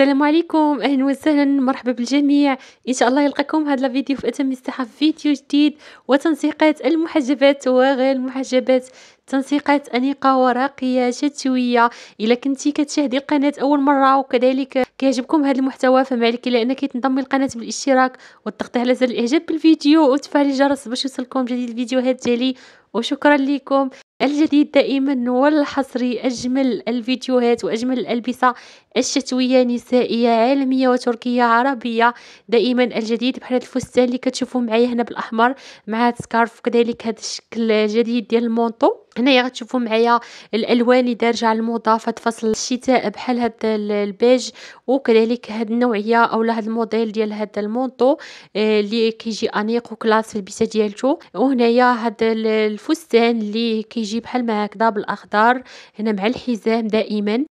السلام عليكم اهلا وسهلا مرحبا بالجميع ان شاء الله يلقاكم هذا الفيديو في اتم الصحه في فيديو جديد وتنسيقات المحجبات وغير المحجبات تنسيقات أنيقة وراقية شتوية إلا كنتي كتشاهدي القناة أول مرة وكذلك كيعجبكم هذا المحتوى فما عليك إلا أنك تنضمي القناة بالاشتراك والضغط على زر الإعجاب بالفيديو وتفعيل الجرس باش يوصلكم جديد الفيديوهات ديالي وشكرا لكم الجديد دائما والحصري أجمل الفيديوهات وأجمل الألبسة الشتوية نسائية عالمية وتركية عربية دائما الجديد بحال هذا الفستان اللي كتشوفوا معايا هنا بالأحمر مع هذا السكارف كذلك هاد الشكل الجديد ديال المونطو هنايا غتشوفوا معايا الالوان اللي دارجه على الموضه فهاد فصل الشتاء بحال هاد البيج وكذلك هاد النوعيه اولا هاد الموديل ديال هاد المونطو آه، اللي كيجي انيق وكلاس في البيسه ديالته وهنايا هاد الفستان اللي كيجي بحال ما هكذا بالاخضر هنا مع الحزام دائما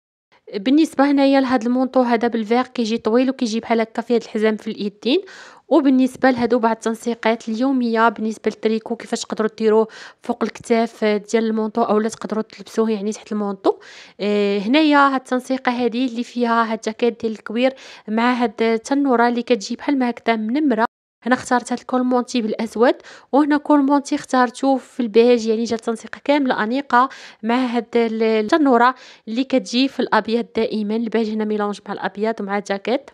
بالنسبه هنايا لهاد المونطو هذا بالفيغ كيجي طويل وكيجي بحال هكا فيه هاد الحزام في اليدين وبالنسبه لهادو بعض التنسيقات اليوميه بالنسبه للتريكو كيفاش تقدروا ديروه فوق الكتاف ديال المونطو اولا تقدروا تلبسوه يعني تحت المونطو اه هنايا هاد التنسيقه هذه اللي فيها هاد الجاكيت ديال الكوير مع هاد التنوره اللي كتجي بحال ما هكذا منمره هنا اختارت هاد الكورمونتي بالاسود وهنا كورمونتي اخترته في البيج يعني جات تنسيقه كامله انيقه مع هاد التنوره اللي كتجي في الابيض دائما البيج هنا ميلونج مع الابيض ومع الجاكيت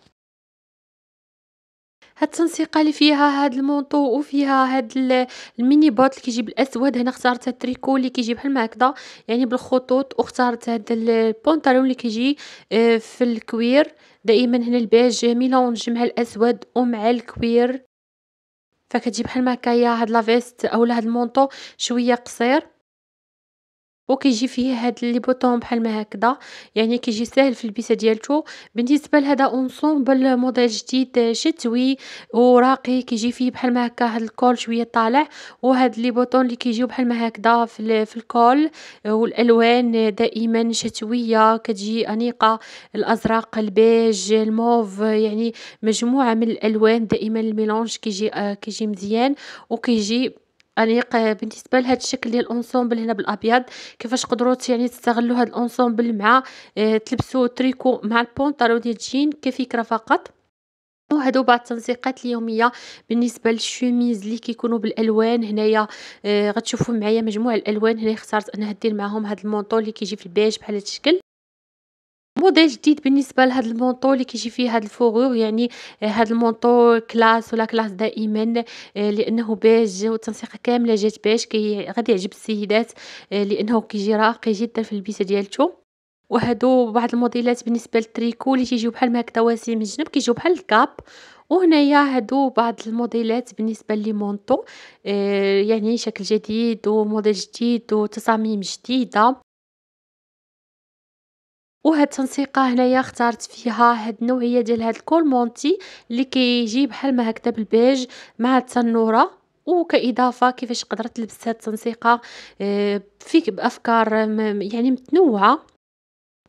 هاد التنسيقه اللي فيها هاد المونطو وفيها هاد الميني بوت اللي كيجي بالاسود هنا اختارت هاد التريكو اللي كيجي بحال هكذا يعني بالخطوط واخترت هاد البونطالون اللي كيجي آه، في الكوير دائما هنا البيج ميلونج مع الاسود ومع الكوير فكتجي بحال ما هكايا هاد لافيست اولا هاد المونطو شويه قصير وكيجي فيه هاد لي بوطون بحال ما هكذا يعني كيجي ساهل في البيسه ديالته بالنسبه لهذا اونسومبل موديل جديد آه، شتوي وراقي كيجي فيه بحال ما هكا هاد الكول شويه طالع وهاد لي بوطون اللي كيجيو بحال ما هكذا في, في الكول آه، والالوان آه، دائما شتويه كتجي انيقه الازرق البيج الموف يعني مجموعه من الالوان دائما الميلونج كيجي كيجي مزيان وكيجي انيق آه، بالنسبه لهذا الشكل ديال الانسومبل هنا بالابيض كيفاش قدروا يعني تستغلوا هذا الانسومبل مع آه، تلبسوا تريكو مع البونطالون ديال الجين كفكره فقط وهادو بعض التنسيقات اليوميه بالنسبه للشوميز اللي كيكونوا بالالوان هنايا آه، غتشوفوا معايا مجموعه الالوان هنا اختارت انا دير معاهم هاد المونطو اللي كيجي في البيج بحال هاد الشكل موديل جديد بالنسبة لهاد المونطو اللي كيجي فيه هاد الفوغور يعني آه، هاد المونطو كلاس ولا كلاس دائما آه، لانه بيج والتنسيقه كامله جات بيج كي غادي يعجب السيدات آه، لانه كيجي راقي جدا في البيسه ديالته وهادو بعض الموديلات بالنسبه للتريكو اللي تيجيو بحال هكا واسعين من الجنب كيجيو بحال الكاب وهنايا هادو بعض الموديلات بالنسبه لي مونطو يعني شكل جديد وموديل جديد وتصاميم جديده وهاد التنسيقه هنايا اختارت فيها هاد النوعيه ديال هاد الكولمونتي اللي كيجي بحال ما هكذا بالبيج مع التنوره وكاضافه كيفاش قدرت تلبس هاد التنسيقه آه، فيك بافكار يعني متنوعه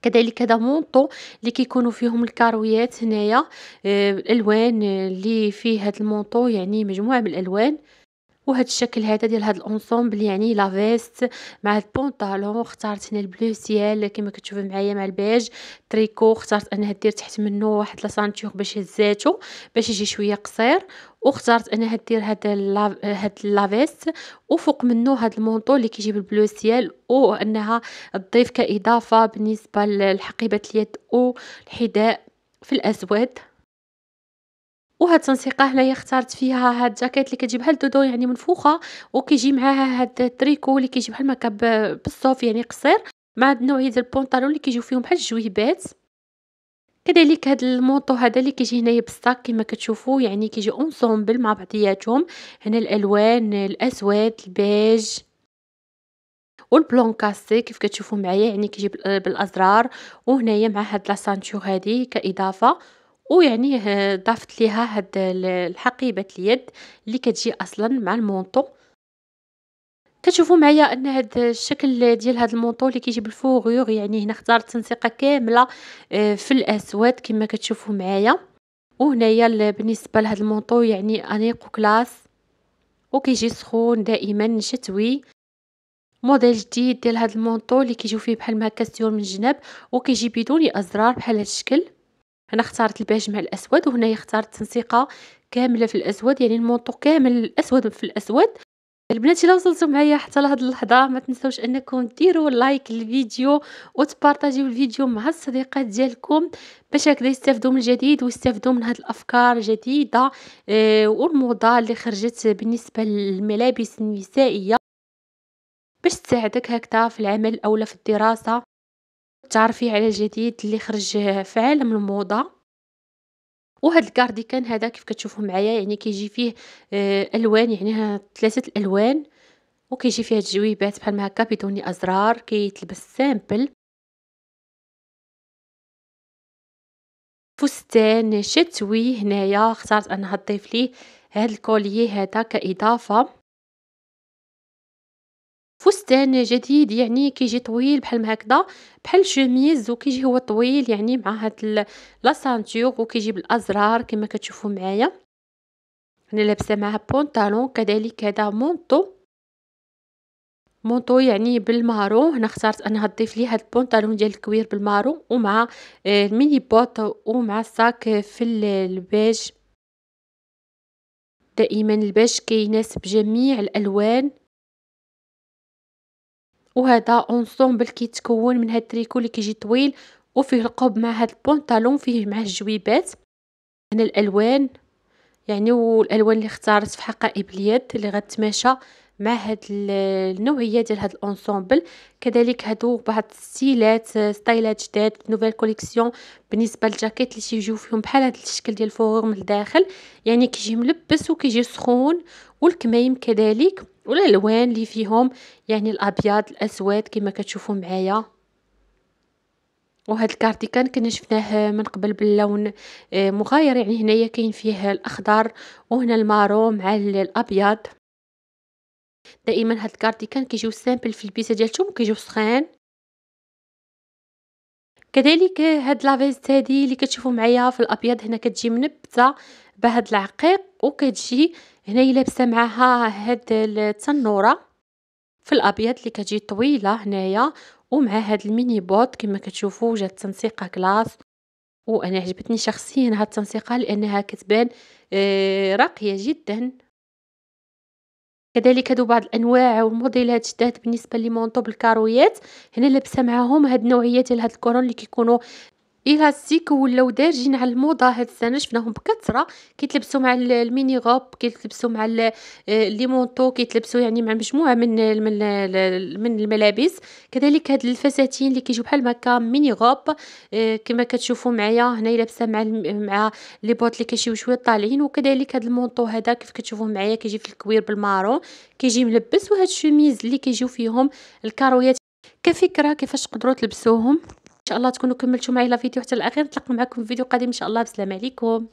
كذلك هذا مونطو اللي كيكونوا فيهم الكارويات هنايا آه، الالوان اللي فيه هاد المونطو يعني مجموعه من الالوان وهذا الشكل هذا ديال هذا الانسومبل يعني لا فيست مع البونطالون اختارت هنا البلو سيال كما كتشوفوا معايا مع البيج تريكو اختارت انها دير تحت منه واحد سانتيغ باش هزاتو باش يجي شويه قصير واخترت انها دير هاد هاد لافيست وفوق منه هاد المونطو اللي كيجي بالبلو سيال وانها تضيف كاضافه بالنسبه لحقيبه اليد والحذاء في الاسود وهاد التنسيقه هنايا اختارت فيها هاد الجاكيت اللي كتجي بحال دودو يعني منفوخه وكيجي معاها هاد التريكو اللي كيجي بحال مكب بالصوف يعني قصير مع هاد النوعيه ديال البونطالون اللي كيجيو فيهم بحال الجويبات كذلك هاد الموطو هذا اللي كيجي هنايا بالصاك كما كتشوفوا يعني كيجي اونسومبل مع بعضياتهم هنا الالوان الاسود البيج والبلون كاسي كيف كتشوفوا معايا يعني كيجي بالازرار وهنايا مع هاد لا هذه كاضافه ويعني ضافت ليها هاد الحقيبة اليد اللي كتجي أصلا مع المونطو، كتشوفو معايا ان هاد الشكل ديال هاد المونطو اللي كيجي بالفوغيوغ يعني هنا اختارت تنسيقه كامله آه، في الاسود كما كتشوفوا معايا وهنايا بالنسبه لهاد المونطو يعني انيق وكلاس وكيجي سخون دائما شتوي موديل جديد ديال هاد المونطو اللي كيجيو فيه بحال ما هكا من الجناب وكيجي بدون ازرار بحال هاد الشكل هنا اختارت البيج مع الاسود وهنايا اختارت تنسيقه كامله في الاسود يعني المونطو كامل الاسود في الاسود البنات الا وصلتوا معايا حتى لهاد اللحظه ما تنساوش انكم ديروا لايك للفيديو وتبارطاجيو الفيديو مع الصديقات ديالكم باش هكذا يستافدوا من الجديد ويستافدوا من هاد الافكار الجديده اه والموضه اللي خرجت بالنسبه للملابس النسائيه باش تساعدك هكذا في العمل اولا في الدراسه تعرفي على جديد اللي خرج في عالم الموضة. وهاد الكارديكان هذا كيف كتشوفوا معايا يعني كيجي فيه آه، ألوان يعني ثلاثة الألوان، وكيجي فيه هاد الجويبات بحال ما هاكا بدون أزرار كيتلبس سامبل. فستان شتوي هنايا اختارت أنها تضيف ليه هاد الكوليي هذا كإضافة. فستان جديد يعني كيجي طويل بحال هكذا، بحال شوميز وكيجي هو طويل يعني مع هاد لا سانتوغ وكيجي بالأزرار كما كتشوفو معايا، أنا لابسة معاه بونطالون كذلك هذا مونطو، مونطو يعني بالمارون هنا اختارت أنها تضيف ليه هاد البونطالون ديال الكوير بالمارون ومع آه، الميني بوط ومع الساك في البيج، دائما البيج كيناسب جميع الألوان. وهذا اونسومبل كيتكون من هاد التريكو اللي كيجي طويل وفيه القب مع هاد البونطالون فيه مع الجويبات هنا الالوان يعني والالوان اللي اختارت في حقائب اليد اللي غتماشى مع هاد النوعيه ديال هاد الانسومبل كذلك هادو بعض ستيلات ستايلات جداد نوفيل كوليكسيون بالنسبه للجاكيت اللي تيجيو فيهم بحال هاد الشكل ديال الفوغور من الداخل يعني كيجي ملبس وكيجي سخون والكمايم كذلك والالوان اللي فيهم يعني الابيض الاسود كما كتشوفوا معايا وهذا الكارديكان كنا شفناه من قبل باللون آه، مغاير يعني هنايا كاين فيه الاخضر وهنا المارو مع الابيض دائما هاد الكارديكان كيجيو سامبل في البيسه ديالتهم كيجيو سخان كذلك هاد لافيست هادي اللي كتشوفوا معايا في الابيض هنا كتجي منبته بهاد العقيق وكتجي هنايا لابسه معاها هاد التنوره في الابيض اللي كتجي طويله هنايا ومع هاد الميني بوت كما كتشوفوا جات تنسيقه كلاس وانا عجبتني شخصيا هاد التنسيقه لانها كتبان آه، راقيه جدا كذلك هادو بعض الانواع والموديلات جداد بالنسبه لي مونطو بالكارويات هنا لابسه معاهم هاد النوعيه ديال هاد الكورون اللي كيكونوا الاستيك ولاو دارجين على الموضه هاد السنه شفناهم بكثره كيتلبسوا مع الميني غوب كيتلبسوا مع آه، لي مونطو كيتلبسوا يعني مع مجموعه من من من الملابس كذلك هاد الفساتين اللي كيجيو بحال هكا ميني غوب آه، كما كتشوفوا معايا هنا لابسه مع مع لي بوط اللي كيجيو شويه طالعين وكذلك هاد المونطو هذا كيف كتشوفوه معايا كيجي في الكوير بالمارون كيجي ملبس وهاد الشوميز اللي كيجيو فيهم الكارويات كفكره كيفاش تقدروا تلبسوهم شاء الله تكونوا كملتوا معايا لا فيديو حتى الأخير نتلاقى معاكم في فيديو قادم إن شاء الله بسلام عليكم